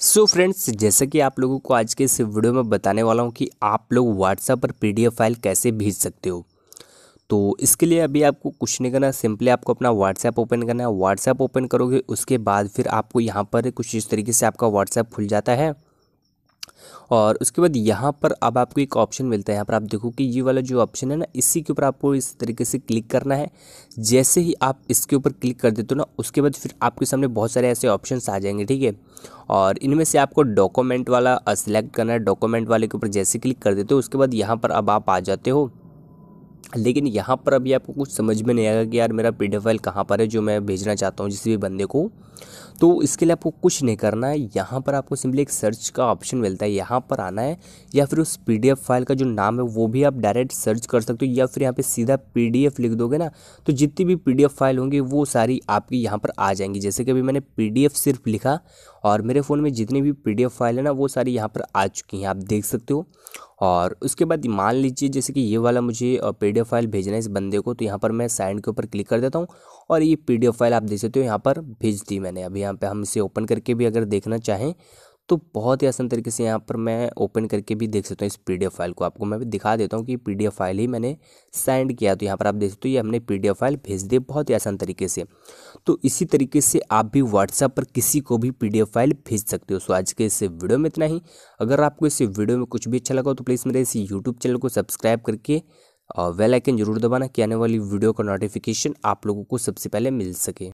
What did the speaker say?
सो so friends जैसे कि आप लोगों को आज के इस वीडियो में बताने वाला हूँ कि आप लोग व्हाट्सएप पर पी फाइल कैसे भेज सकते हो तो इसके लिए अभी आपको कुछ नहीं करना सिंपली आपको अपना व्हाट्सएप ओपन करना है व्हाट्सएप ओपन करोगे उसके बाद फिर आपको यहाँ पर कुछ इस तरीके से आपका व्हाट्सएप खुल जाता है और उसके बाद यहाँ पर अब आपको एक ऑप्शन मिलता है यहाँ पर आप देखो कि ये वाला जो ऑप्शन है ना इसी के ऊपर आपको इस तरीके से क्लिक करना है जैसे ही आप इसके ऊपर क्लिक कर देते हो ना उसके बाद फिर आपके सामने बहुत सारे ऐसे ऑप्शन आ जाएंगे ठीक है और इनमें से आपको डॉक्यूमेंट वाला सेलेक्ट करना है डॉक्यूमेंट वाले के ऊपर जैसे क्लिक कर देते हो उसके बाद यहाँ पर अब आप आ जाते हो लेकिन यहाँ पर अभी आपको कुछ समझ में नहीं आएगा कि यार मेरा पी फाइल कहाँ पर है जो मैं भेजना चाहता हूँ जिस भी बंदे को तो इसके लिए आपको कुछ नहीं करना है यहाँ पर आपको सिंपली एक सर्च का ऑप्शन मिलता है यहाँ पर आना है या फिर उस पी फाइल का जो नाम है वो भी आप डायरेक्ट सर्च कर सकते हो या फिर यहाँ पर सीधा पी लिख दोगे ना तो जितनी भी पी फाइल होंगी वो सारी आपकी यहाँ पर आ जाएंगी जैसे कि अभी मैंने पी सिर्फ लिखा और मेरे फ़ोन में जितनी भी पी फाइल है ना वो सारी यहाँ पर आ चुकी हैं आप देख सकते हो और उसके बाद मान लीजिए जैसे कि ये वाला मुझे पी फाइल भेजना है इस बंदे को तो यहाँ पर मैं साइन के ऊपर क्लिक कर देता हूँ और ये पी फाइल आप देख सकते हो यहाँ पर भेज दी मैंने अभी यहाँ पर हम इसे ओपन करके भी अगर देखना चाहें तो बहुत ही आसान तरीके से यहाँ पर मैं ओपन करके भी देख सकता हूँ इस पी फाइल को आपको मैं भी दिखा देता हूँ कि पी फाइल ही मैंने सेंड किया तो यहाँ पर आप देख सकते हो ये हमने पी फाइल भेज दी बहुत ही आसान तरीके से तो इसी तरीके से आप भी व्हाट्सएप पर किसी को भी पी फाइल भेज सकते हो सो आज के इस वीडियो में इतना ही अगर आपको इस वीडियो में कुछ भी अच्छा लगा तो प्लीज़ मेरे इस यूट्यूब चैनल को सब्सक्राइब करके और वेल आइकन जरूर दबाना कि आने वाली वीडियो का नोटिफिकेशन आप लोगों को सबसे पहले मिल सके